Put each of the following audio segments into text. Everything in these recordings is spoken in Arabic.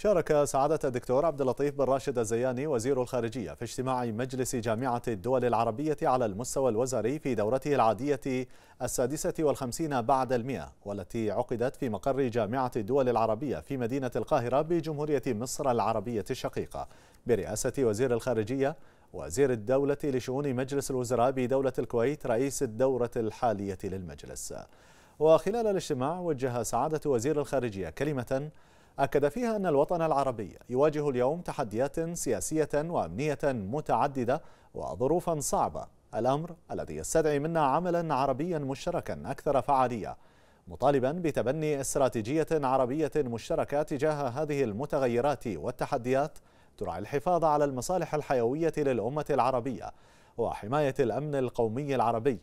شارك سعادة الدكتور عبد اللطيف بن راشد الزياني وزير الخارجية في اجتماع مجلس جامعة الدول العربية على المستوى الوزاري في دورته العادية السادسة والخمسين بعد المئة والتي عقدت في مقر جامعة الدول العربية في مدينة القاهرة بجمهورية مصر العربية الشقيقة برئاسة وزير الخارجية وزير الدولة لشؤون مجلس الوزراء بدولة الكويت رئيس الدورة الحالية للمجلس وخلال الاجتماع وجه سعادة وزير الخارجية كلمة أكد فيها أن الوطن العربي يواجه اليوم تحديات سياسية وأمنية متعددة وظروفا صعبة الأمر الذي يستدعي منا عملا عربيا مشتركا أكثر فعالية مطالبا بتبني استراتيجية عربية مشتركة تجاه هذه المتغيرات والتحديات تراعي الحفاظ على المصالح الحيوية للأمة العربية وحماية الأمن القومي العربي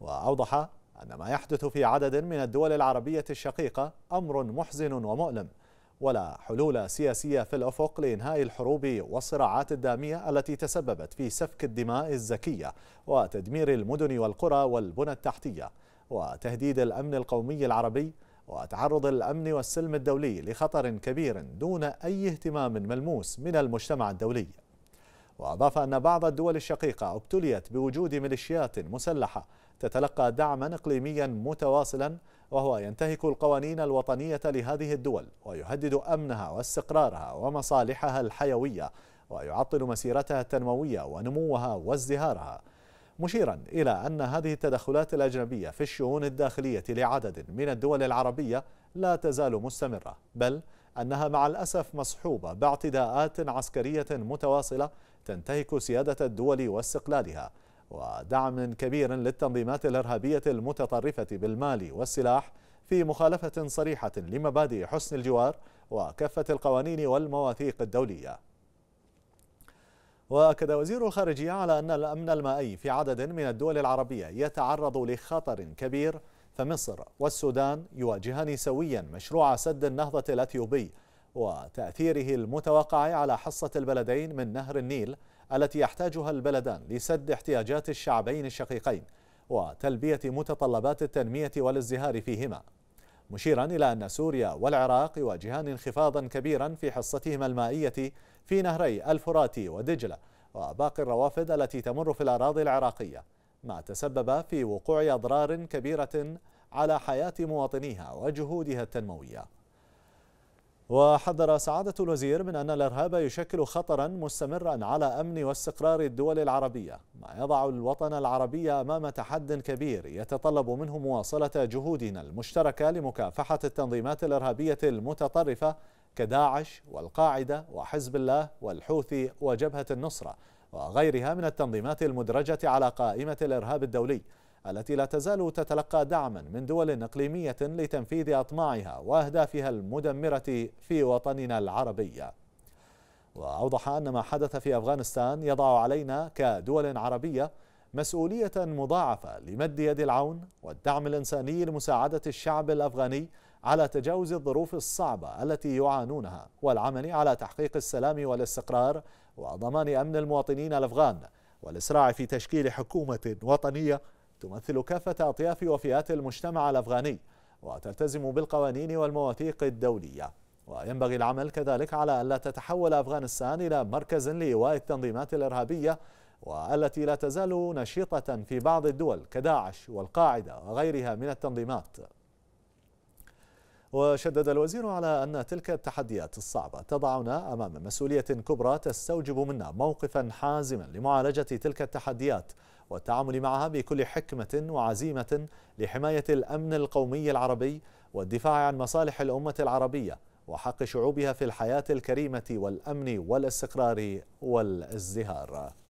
وأوضح أن ما يحدث في عدد من الدول العربية الشقيقة أمر محزن ومؤلم ولا حلول سياسية في الأفق لإنهاء الحروب والصراعات الدامية التي تسببت في سفك الدماء الزكية وتدمير المدن والقرى والبنى التحتية وتهديد الأمن القومي العربي وتعرض الأمن والسلم الدولي لخطر كبير دون أي اهتمام ملموس من المجتمع الدولي وأضاف أن بعض الدول الشقيقة ابتليت بوجود ميليشيات مسلحة تتلقى دعما إقليميا متواصلا وهو ينتهك القوانين الوطنية لهذه الدول ويهدد أمنها واستقرارها ومصالحها الحيوية ويعطل مسيرتها التنموية ونموها وازدهارها مشيرا إلى أن هذه التدخلات الأجنبية في الشؤون الداخلية لعدد من الدول العربية لا تزال مستمرة بل أنها مع الأسف مصحوبة باعتداءات عسكرية متواصلة تنتهك سيادة الدول واستقلالها ودعم كبير للتنظيمات الإرهابية المتطرفة بالمال والسلاح في مخالفة صريحة لمبادئ حسن الجوار وكافة القوانين والمواثيق الدولية وأكد وزير الخارجية على أن الأمن المائي في عدد من الدول العربية يتعرض لخطر كبير فمصر والسودان يواجهان سويا مشروع سد النهضة الأثيوبي وتأثيره المتوقع على حصة البلدين من نهر النيل التي يحتاجها البلدان لسد احتياجات الشعبين الشقيقين وتلبية متطلبات التنمية والازدهار فيهما مشيرا إلى أن سوريا والعراق يواجهان انخفاضا كبيرا في حصتهما المائية في نهري الفرات ودجلة وباقي الروافد التي تمر في الأراضي العراقية ما تسبب في وقوع أضرار كبيرة على حياة مواطنيها وجهودها التنموية وحذر سعادة الوزير من أن الإرهاب يشكل خطرا مستمرا على أمن واستقرار الدول العربية ما يضع الوطن العربي أمام تحد كبير يتطلب منه مواصلة جهودنا المشتركة لمكافحة التنظيمات الإرهابية المتطرفة كداعش والقاعدة وحزب الله والحوثي وجبهة النصرة وغيرها من التنظيمات المدرجة على قائمة الإرهاب الدولي التي لا تزال تتلقى دعما من دول إقليمية لتنفيذ أطماعها وأهدافها المدمرة في وطننا العربي وأوضح أن ما حدث في أفغانستان يضع علينا كدول عربية مسؤولية مضاعفة لمد يد العون والدعم الإنساني لمساعدة الشعب الأفغاني على تجاوز الظروف الصعبة التي يعانونها والعمل على تحقيق السلام والاستقرار وضمان أمن المواطنين الأفغان والإسراع في تشكيل حكومة وطنية تمثل كافة أطياف وفئات المجتمع الأفغاني وتلتزم بالقوانين والمواثيق الدولية وينبغي العمل كذلك على ألا تتحول أفغانستان إلى مركز لإيواء التنظيمات الإرهابية والتي لا تزال نشيطة في بعض الدول كداعش والقاعدة وغيرها من التنظيمات وشدد الوزير على أن تلك التحديات الصعبة تضعنا أمام مسؤولية كبرى تستوجب منا موقفا حازما لمعالجة تلك التحديات والتعامل معها بكل حكمة وعزيمة لحماية الأمن القومي العربي والدفاع عن مصالح الأمة العربية وحق شعوبها في الحياة الكريمة والأمن والاستقرار والازدهار